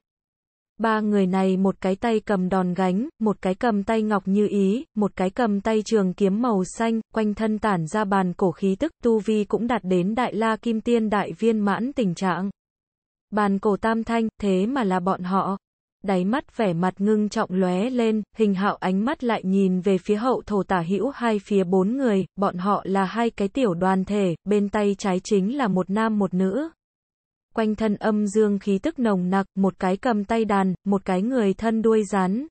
Ba người này một cái tay cầm đòn gánh, một cái cầm tay ngọc như ý, một cái cầm tay trường kiếm màu xanh, quanh thân tản ra bàn cổ khí tức, tu vi cũng đạt đến đại la kim tiên đại viên mãn tình trạng. Bàn cổ tam thanh, thế mà là bọn họ. Đáy mắt vẻ mặt ngưng trọng lóe lên, hình hạo ánh mắt lại nhìn về phía hậu thổ tả hữu hai phía bốn người, bọn họ là hai cái tiểu đoàn thể, bên tay trái chính là một nam một nữ, quanh thân âm dương khí tức nồng nặc, một cái cầm tay đàn, một cái người thân đuôi rán.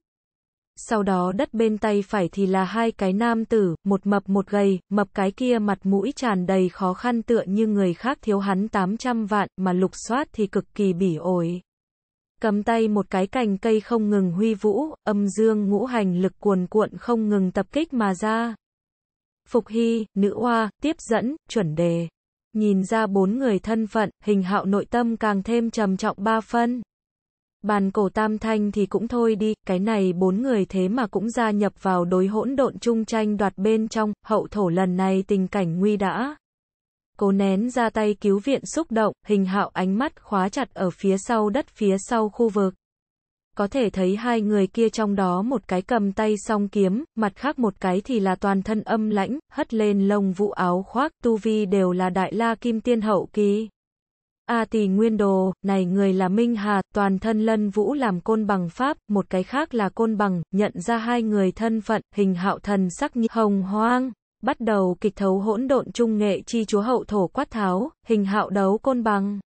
Sau đó đất bên tay phải thì là hai cái nam tử, một mập một gầy, mập cái kia mặt mũi tràn đầy khó khăn tựa như người khác thiếu hắn 800 vạn, mà lục soát thì cực kỳ bỉ ổi. Cầm tay một cái cành cây không ngừng huy vũ, âm dương ngũ hành lực cuồn cuộn không ngừng tập kích mà ra. Phục hy, nữ hoa, tiếp dẫn, chuẩn đề nhìn ra bốn người thân phận, hình hạo nội tâm càng thêm trầm trọng ba phân. Bàn cổ tam thanh thì cũng thôi đi, cái này bốn người thế mà cũng gia nhập vào đối hỗn độn chung tranh đoạt bên trong, hậu thổ lần này tình cảnh nguy đã. Cố nén ra tay cứu viện xúc động, hình hạo ánh mắt khóa chặt ở phía sau đất phía sau khu vực có thể thấy hai người kia trong đó một cái cầm tay song kiếm, mặt khác một cái thì là toàn thân âm lãnh, hất lên lông vũ áo khoác, tu vi đều là đại la kim tiên hậu kỳ. A à tỷ nguyên đồ, này người là Minh Hà, toàn thân lân vũ làm côn bằng pháp, một cái khác là côn bằng, nhận ra hai người thân phận, hình hạo thần sắc như hồng hoang. Bắt đầu kịch thấu hỗn độn trung nghệ chi chúa hậu thổ quát tháo, hình hạo đấu côn bằng.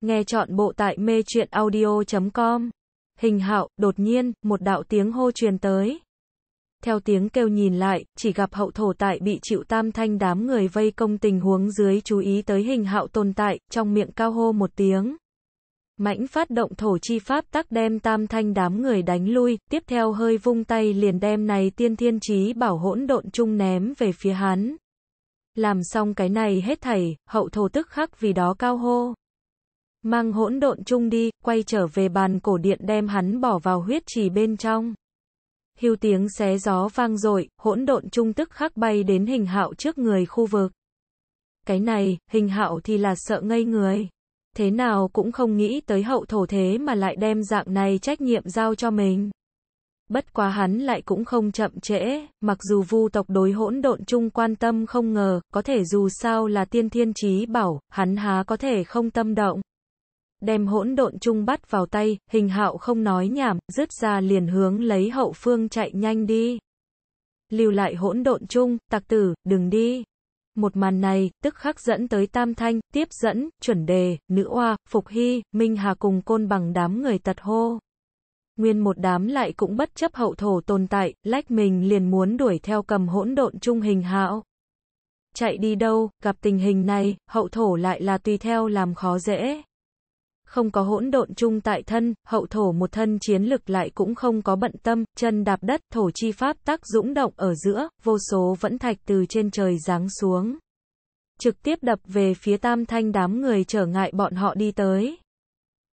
Nghe chọn bộ tại mê truyện audio.com Hình hạo, đột nhiên, một đạo tiếng hô truyền tới. Theo tiếng kêu nhìn lại, chỉ gặp hậu thổ tại bị chịu tam thanh đám người vây công tình huống dưới chú ý tới hình hạo tồn tại, trong miệng cao hô một tiếng. Mãnh phát động thổ chi pháp tắc đem tam thanh đám người đánh lui, tiếp theo hơi vung tay liền đem này tiên thiên chí bảo hỗn độn chung ném về phía hắn. Làm xong cái này hết thảy, hậu thổ tức khắc vì đó cao hô mang hỗn độn chung đi, quay trở về bàn cổ điện đem hắn bỏ vào huyết trì bên trong. Hưu tiếng xé gió vang dội, hỗn độn trung tức khắc bay đến hình hạo trước người khu vực. Cái này, hình hạo thì là sợ ngây người. Thế nào cũng không nghĩ tới hậu thổ thế mà lại đem dạng này trách nhiệm giao cho mình. Bất quá hắn lại cũng không chậm trễ, mặc dù vu tộc đối hỗn độn chung quan tâm không ngờ, có thể dù sao là tiên thiên trí bảo, hắn há có thể không tâm động đem hỗn độn trung bắt vào tay, hình hạo không nói nhảm, rứt ra liền hướng lấy hậu phương chạy nhanh đi. Lưu lại hỗn độn trung, tặc tử, đừng đi. Một màn này, tức khắc dẫn tới tam thanh, tiếp dẫn, chuẩn đề, nữ oa, phục hy, minh hà cùng côn bằng đám người tật hô. Nguyên một đám lại cũng bất chấp hậu thổ tồn tại, lách mình liền muốn đuổi theo cầm hỗn độn trung hình hạo chạy đi đâu, gặp tình hình này, hậu thổ lại là tùy theo làm khó dễ không có hỗn độn chung tại thân, hậu thổ một thân chiến lực lại cũng không có bận tâm, chân đạp đất, thổ chi pháp tác dũng động ở giữa, vô số vẫn thạch từ trên trời giáng xuống. Trực tiếp đập về phía tam thanh đám người trở ngại bọn họ đi tới.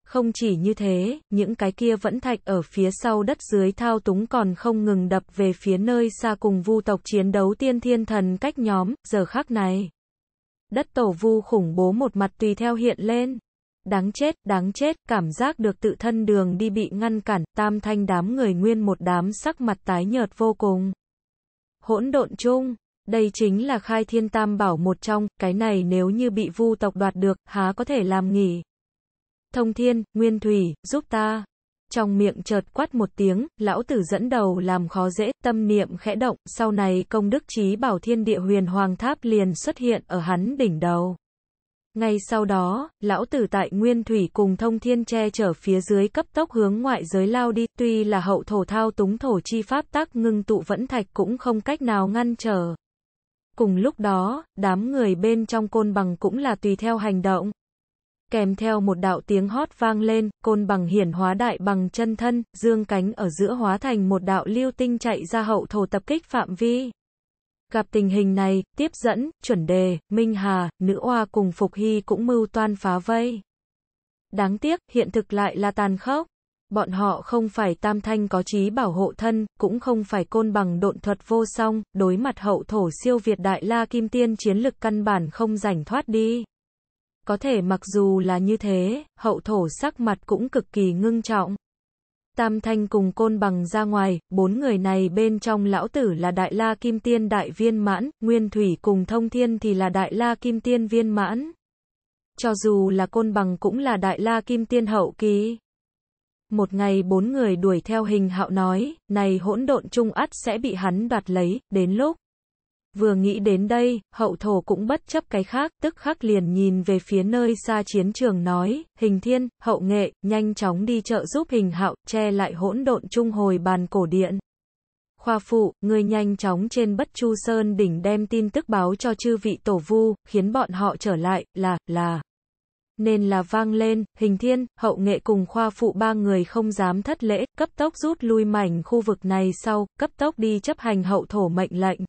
Không chỉ như thế, những cái kia vẫn thạch ở phía sau đất dưới thao túng còn không ngừng đập về phía nơi xa cùng vu tộc chiến đấu tiên thiên thần cách nhóm, giờ khác này. Đất tổ vu khủng bố một mặt tùy theo hiện lên. Đáng chết, đáng chết, cảm giác được tự thân đường đi bị ngăn cản, tam thanh đám người nguyên một đám sắc mặt tái nhợt vô cùng. Hỗn độn chung, đây chính là khai thiên tam bảo một trong, cái này nếu như bị vu tộc đoạt được, há có thể làm nghỉ. Thông thiên, nguyên thủy, giúp ta. Trong miệng chợt quát một tiếng, lão tử dẫn đầu làm khó dễ, tâm niệm khẽ động, sau này công đức trí bảo thiên địa huyền hoàng tháp liền xuất hiện ở hắn đỉnh đầu. Ngay sau đó, lão tử tại Nguyên Thủy cùng thông thiên che chở phía dưới cấp tốc hướng ngoại giới lao đi, tuy là hậu thổ thao túng thổ chi pháp tác ngưng tụ vẫn thạch cũng không cách nào ngăn trở. Cùng lúc đó, đám người bên trong côn bằng cũng là tùy theo hành động. Kèm theo một đạo tiếng hót vang lên, côn bằng hiển hóa đại bằng chân thân, dương cánh ở giữa hóa thành một đạo lưu tinh chạy ra hậu thổ tập kích phạm vi. Gặp tình hình này, tiếp dẫn, chuẩn đề, Minh Hà, nữ oa cùng Phục Hy cũng mưu toan phá vây. Đáng tiếc, hiện thực lại là tàn khốc. Bọn họ không phải tam thanh có trí bảo hộ thân, cũng không phải côn bằng độn thuật vô song, đối mặt hậu thổ siêu Việt đại la kim tiên chiến lực căn bản không rảnh thoát đi. Có thể mặc dù là như thế, hậu thổ sắc mặt cũng cực kỳ ngưng trọng. Tam Thanh cùng côn bằng ra ngoài, bốn người này bên trong lão tử là Đại La Kim Tiên Đại Viên Mãn, Nguyên Thủy cùng Thông Thiên thì là Đại La Kim Tiên Viên Mãn. Cho dù là côn bằng cũng là Đại La Kim Tiên Hậu Kỳ. Một ngày bốn người đuổi theo hình hạo nói, này hỗn độn trung ắt sẽ bị hắn đoạt lấy, đến lúc. Vừa nghĩ đến đây, hậu thổ cũng bất chấp cái khác, tức khắc liền nhìn về phía nơi xa chiến trường nói, hình thiên, hậu nghệ, nhanh chóng đi chợ giúp hình hạo, che lại hỗn độn trung hồi bàn cổ điện. Khoa phụ, người nhanh chóng trên bất chu sơn đỉnh đem tin tức báo cho chư vị tổ vu, khiến bọn họ trở lại, là, là nên là vang lên, hình thiên, hậu nghệ cùng khoa phụ ba người không dám thất lễ, cấp tốc rút lui mảnh khu vực này sau, cấp tốc đi chấp hành hậu thổ mệnh lệnh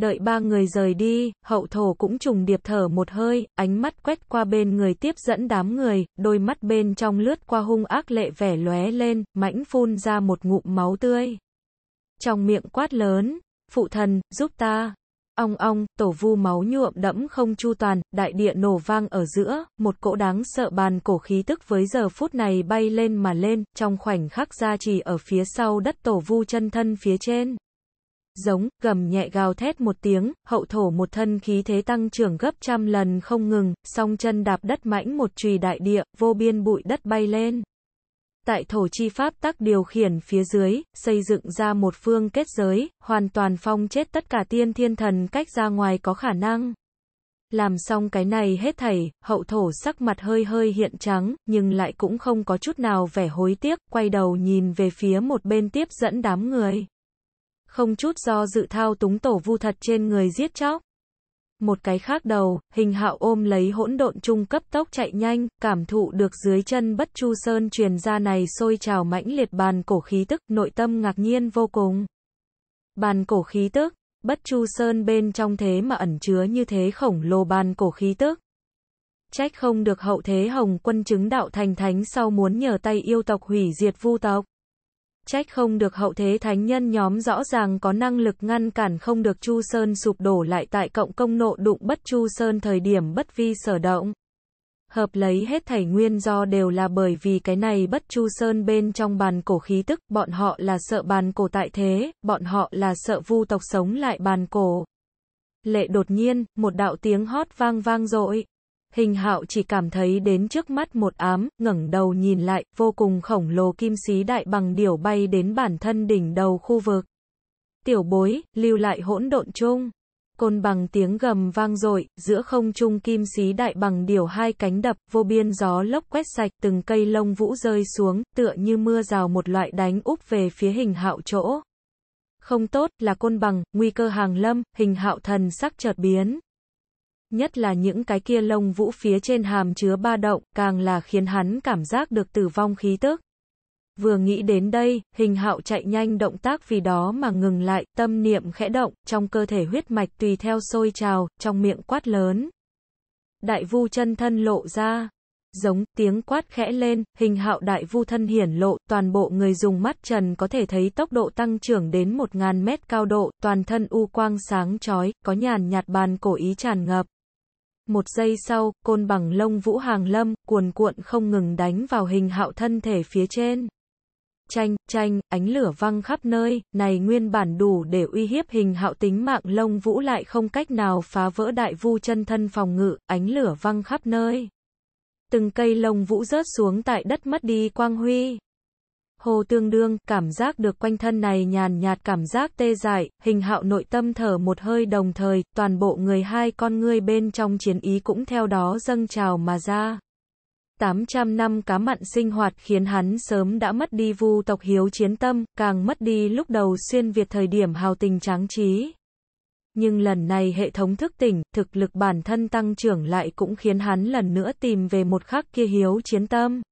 đợi ba người rời đi, hậu thổ cũng trùng điệp thở một hơi, ánh mắt quét qua bên người tiếp dẫn đám người, đôi mắt bên trong lướt qua hung ác lệ vẻ lóe lên, mãnh phun ra một ngụm máu tươi. Trong miệng quát lớn, phụ thần, giúp ta. Ong ong, tổ vu máu nhuộm đẫm không chu toàn, đại địa nổ vang ở giữa, một cỗ đáng sợ bàn cổ khí tức với giờ phút này bay lên mà lên, trong khoảnh khắc ra chỉ ở phía sau đất tổ vu chân thân phía trên giống, gầm nhẹ gào thét một tiếng, hậu thổ một thân khí thế tăng trưởng gấp trăm lần không ngừng, song chân đạp đất mãnh một chùy đại địa, vô biên bụi đất bay lên. Tại thổ chi pháp tắc điều khiển phía dưới, xây dựng ra một phương kết giới, hoàn toàn phong chết tất cả tiên thiên thần cách ra ngoài có khả năng. Làm xong cái này hết thảy, hậu thổ sắc mặt hơi hơi hiện trắng, nhưng lại cũng không có chút nào vẻ hối tiếc, quay đầu nhìn về phía một bên tiếp dẫn đám người không chút do dự thao túng tổ vu thật trên người giết chóc. Một cái khác đầu, hình hạo ôm lấy hỗn độn trung cấp tốc chạy nhanh, cảm thụ được dưới chân bất chu sơn truyền ra này sôi trào mãnh liệt bàn cổ khí tức, nội tâm ngạc nhiên vô cùng. Bàn cổ khí tức, bất chu sơn bên trong thế mà ẩn chứa như thế khổng lồ bàn cổ khí tức. Trách không được hậu thế hồng quân chứng đạo thành thánh sau muốn nhờ tay yêu tộc hủy diệt vu tộc trách không được hậu thế thánh nhân nhóm rõ ràng có năng lực ngăn cản không được Chu Sơn sụp đổ lại tại cộng công nộ đụng bất Chu Sơn thời điểm bất vi sở động. Hợp lấy hết thảy nguyên do đều là bởi vì cái này bất Chu Sơn bên trong bàn cổ khí tức, bọn họ là sợ bàn cổ tại thế, bọn họ là sợ vu tộc sống lại bàn cổ. Lệ đột nhiên, một đạo tiếng hót vang vang dội Hình hạo chỉ cảm thấy đến trước mắt một ám, ngẩng đầu nhìn lại, vô cùng khổng lồ kim xí đại bằng điểu bay đến bản thân đỉnh đầu khu vực. Tiểu bối, lưu lại hỗn độn chung. Côn bằng tiếng gầm vang dội giữa không trung kim xí đại bằng điểu hai cánh đập, vô biên gió lốc quét sạch, từng cây lông vũ rơi xuống, tựa như mưa rào một loại đánh úp về phía hình hạo chỗ. Không tốt, là côn bằng, nguy cơ hàng lâm, hình hạo thần sắc chợt biến. Nhất là những cái kia lông vũ phía trên hàm chứa ba động, càng là khiến hắn cảm giác được tử vong khí tức. Vừa nghĩ đến đây, hình hạo chạy nhanh động tác vì đó mà ngừng lại, tâm niệm khẽ động, trong cơ thể huyết mạch tùy theo sôi trào, trong miệng quát lớn. Đại vu chân thân lộ ra. Giống, tiếng quát khẽ lên, hình hạo đại vu thân hiển lộ, toàn bộ người dùng mắt trần có thể thấy tốc độ tăng trưởng đến 1.000 mét cao độ, toàn thân u quang sáng chói, có nhàn nhạt bàn cổ ý tràn ngập một giây sau, côn bằng lông vũ hàng lâm, cuồn cuộn không ngừng đánh vào hình hạo thân thể phía trên. Chanh, chanh, ánh lửa văng khắp nơi, này nguyên bản đủ để uy hiếp hình hạo tính mạng lông vũ lại không cách nào phá vỡ đại vu chân thân phòng ngự, ánh lửa văng khắp nơi. Từng cây lông vũ rớt xuống tại đất mất đi quang huy hồ tương đương, cảm giác được quanh thân này nhàn nhạt cảm giác tê dại, hình hạo nội tâm thở một hơi đồng thời, toàn bộ người hai con ngươi bên trong chiến ý cũng theo đó dâng trào mà ra. 800 năm cá mặn sinh hoạt khiến hắn sớm đã mất đi vu tộc hiếu chiến tâm, càng mất đi lúc đầu xuyên Việt thời điểm hào tình tráng trí. Nhưng lần này hệ thống thức tỉnh, thực lực bản thân tăng trưởng lại cũng khiến hắn lần nữa tìm về một khắc kia hiếu chiến tâm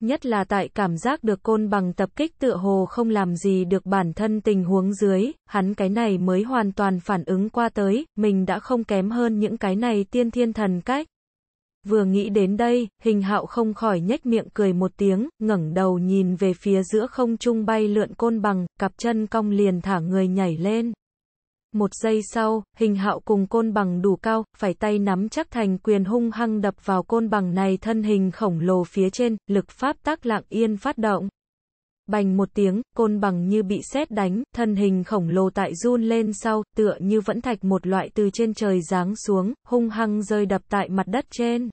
nhất là tại cảm giác được côn bằng tập kích tựa hồ không làm gì được bản thân tình huống dưới, hắn cái này mới hoàn toàn phản ứng qua tới, mình đã không kém hơn những cái này tiên thiên thần cách. Vừa nghĩ đến đây, hình hạo không khỏi nhếch miệng cười một tiếng, ngẩng đầu nhìn về phía giữa không trung bay lượn côn bằng, cặp chân cong liền thả người nhảy lên. Một giây sau, hình hạo cùng côn bằng đủ cao, phải tay nắm chắc thành quyền hung hăng đập vào côn bằng này thân hình khổng lồ phía trên, lực pháp tác lạng yên phát động. Bành một tiếng, côn bằng như bị sét đánh, thân hình khổng lồ tại run lên sau, tựa như vẫn thạch một loại từ trên trời giáng xuống, hung hăng rơi đập tại mặt đất trên.